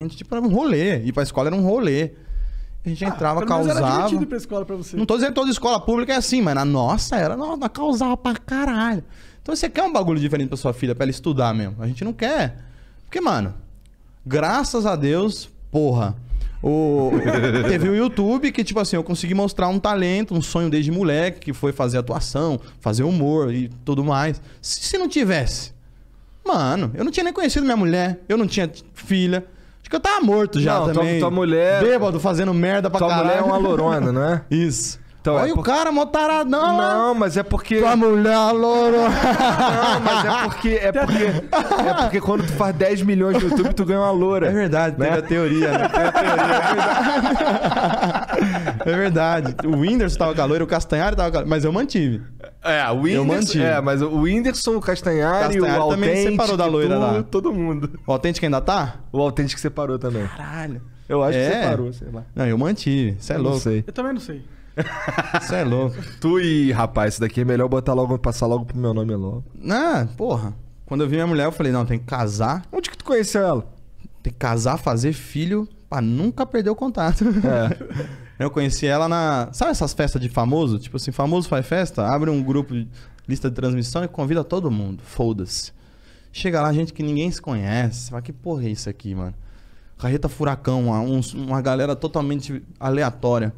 A gente tipo, era um rolê. Ir pra escola era um rolê. A gente ah, entrava, causava. Era ir pra escola pra você. Não tô dizendo que toda escola pública é assim, mas na nossa era, nossa, causava pra caralho. Então você quer um bagulho diferente pra sua filha, pra ela estudar mesmo. A gente não quer. Porque, mano, graças a Deus, porra. O... Teve o YouTube que, tipo assim, eu consegui mostrar um talento, um sonho desde moleque, que foi fazer atuação, fazer humor e tudo mais. Se, se não tivesse, mano, eu não tinha nem conhecido minha mulher, eu não tinha filha, Acho que eu tava morto já não, também. Tua, tua mulher. Bêbado fazendo merda pra tua é caralho. Tua mulher é uma lorona, não é? Isso. Então, Olha é por... o cara, mó taradão. Não, mas é porque. Tua mulher louro. Não, mas é porque. É porque, é porque quando tu faz 10 milhões no YouTube, tu ganha uma loura. É verdade, né? teve a teoria, né? a teoria, é verdade. é verdade. O Whindersson tava com a loira, o Castanhari tava com a mas eu mantive. É, o Whindersson. É, mas o Whindersson, o Castanhari, Castanhari o Autêntico. também separou da loira todo, lá. Todo mundo. O Autêntico ainda tá? O Autêntico separou também. Caralho. Eu acho é. que separou, sei lá. Não, eu mantive. Você é não louco. Eu também não sei. Você é louco. tu e, rapaz, isso daqui é melhor botar logo, passar logo pro meu nome logo. Ah, porra. Quando eu vi minha mulher, eu falei, não, tem que casar. Onde que tu conheceu ela? Tem que casar, fazer filho, pra nunca perder o contato. É. Eu conheci ela na. Sabe essas festas de famoso? Tipo assim, famoso faz festa, abre um grupo, lista de transmissão e convida todo mundo. Foda-se. Chega lá, gente que ninguém se conhece. Fala, que porra é isso aqui, mano? Carreta Furacão, uma, uma galera totalmente aleatória.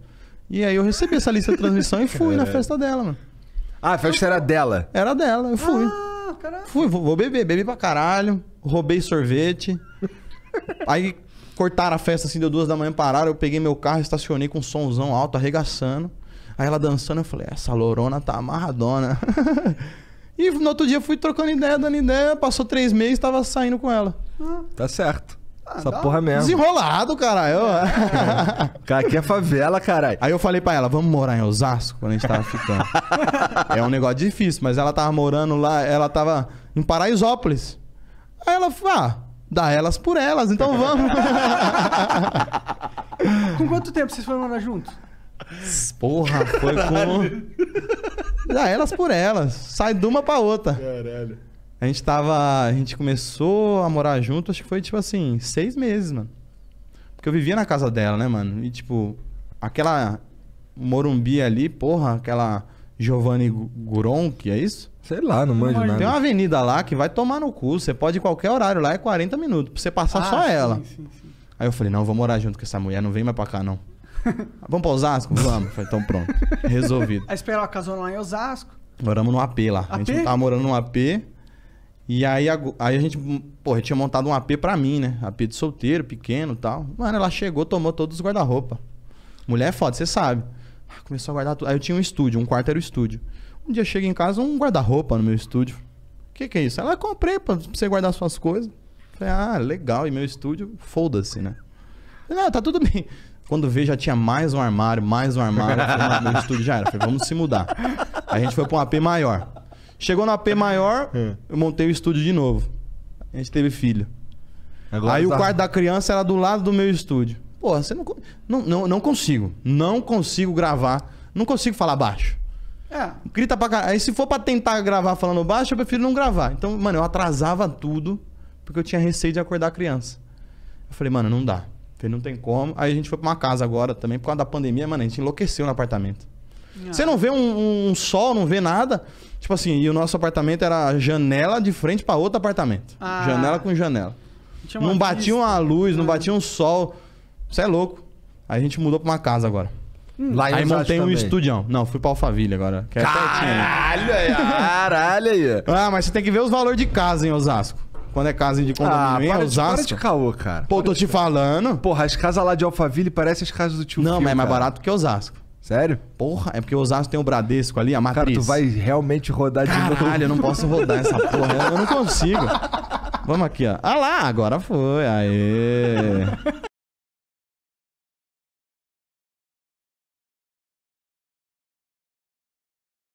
E aí eu recebi essa lista de transmissão e fui na festa dela, mano. Ah, a festa era dela? Era dela, eu fui. Ah, caralho. Fui, vou, vou beber, bebi pra caralho. Roubei sorvete. aí Cortaram a festa assim, deu duas da manhã, pararam. Eu peguei meu carro, estacionei com um somzão alto, arregaçando. Aí ela dançando, eu falei, essa lorona tá amarradona. e no outro dia fui trocando ideia, dando ideia. Passou três meses, tava saindo com ela. Ah. Tá certo. Ah, Essa porra mesmo. Desenrolado, caralho. É. cara, aqui é favela, caralho. Aí eu falei pra ela, vamos morar em Osasco, quando a gente tava ficando. é um negócio difícil, mas ela tava morando lá, ela tava em Paraisópolis. Aí ela, ah, Dá elas por elas, então vamos. com quanto tempo vocês foram morar juntos? Porra, foi com. Dá elas por elas. Sai de uma pra outra. Caralho. A gente tava. A gente começou a morar junto, acho que foi tipo assim, seis meses, mano. Porque eu vivia na casa dela, né, mano? E tipo, aquela. Morumbi ali, porra, aquela Giovanni Guron, que é isso? Sei lá, não manjo nada. Tem uma avenida lá que vai tomar no cu. Você pode ir qualquer horário lá, é 40 minutos, pra você passar Ah, só sim, ela. sim, sim. Aí eu falei, não, vou morar junto com essa mulher, não vem mais pra cá, não. Vamos pra Osasco? Vamos. Falei, então pronto. Resolvido. Aí esperou a casona lá em Osasco. Moramos num AP lá. A gente AP? tava morando num AP. E aí, ago- aí a gente, porra, tinha montado um AP pra mim, né? AP de solteiro, pequeno e tal. Mano, ela chegou, tomou todos os guarda-roupa. Mulher é foda, você sabe. Ah, começou a guardar tudo. Aí eu tinha um estúdio, um quarto era o estúdio. Um dia chega em casa, um guarda-roupa no meu estúdio. O que, que é isso? Ela ah, comprei pra você guardar suas coisas. Falei, ah, legal. E meu estúdio, foda-se, né? Falei, tá tudo bem. Quando veio, já tinha mais um armário, mais um armário. Falei, meu estúdio já era. Falei, vamos se mudar. Aí a gente foi pra um AP maior. Chegou no AP maior, é. eu montei o estúdio de novo. A gente teve filho. Agora Aí tá... o quarto da criança era do lado do meu estúdio. Pô, você não, não, não, não consigo. Não consigo gravar. Não consigo falar baixo. É. Grita pra caralho. Aí se for pra tentar gravar falando baixo, eu prefiro não gravar. Então, mano, eu atrasava tudo porque eu tinha receio de acordar a criança. Eu falei, mano, não dá. Falei, não tem como. Aí a gente foi pra uma casa agora também, por causa da pandemia, mano, a gente enlouqueceu no apartamento. Não. Ah. Você não vê um, um, sol, não vê nada. Tipo assim, e o nosso apartamento era janela de frente para outro apartamento. Ah. Janela com janela. Não batia uma luz, não é. batia um sol. Você é louco. Aí a gente mudou pra uma casa agora. Hum. Lá em aí montei também. um estudião. Não, fui pra Alphaville agora. Que é caralho, caralho aí. Ah, mas você tem que ver os valores de casa em Osasco. Quando é casa de condomínio, ah, é Osasco. De, para de caô, cara. Pô, para tô te falando. Porra, as casas lá de Alphaville parecem as casas do tio Não, Fio, mas é mais cara. barato que Osasco. Sério? Porra, é porque Osasco tem o Bradesco ali, a matriz. Cara, tu vai realmente rodar de Caralho, novo. eu não posso rodar essa porra. Eu não consigo. Vamos aqui, ó. Ah lá, agora foi. Aê.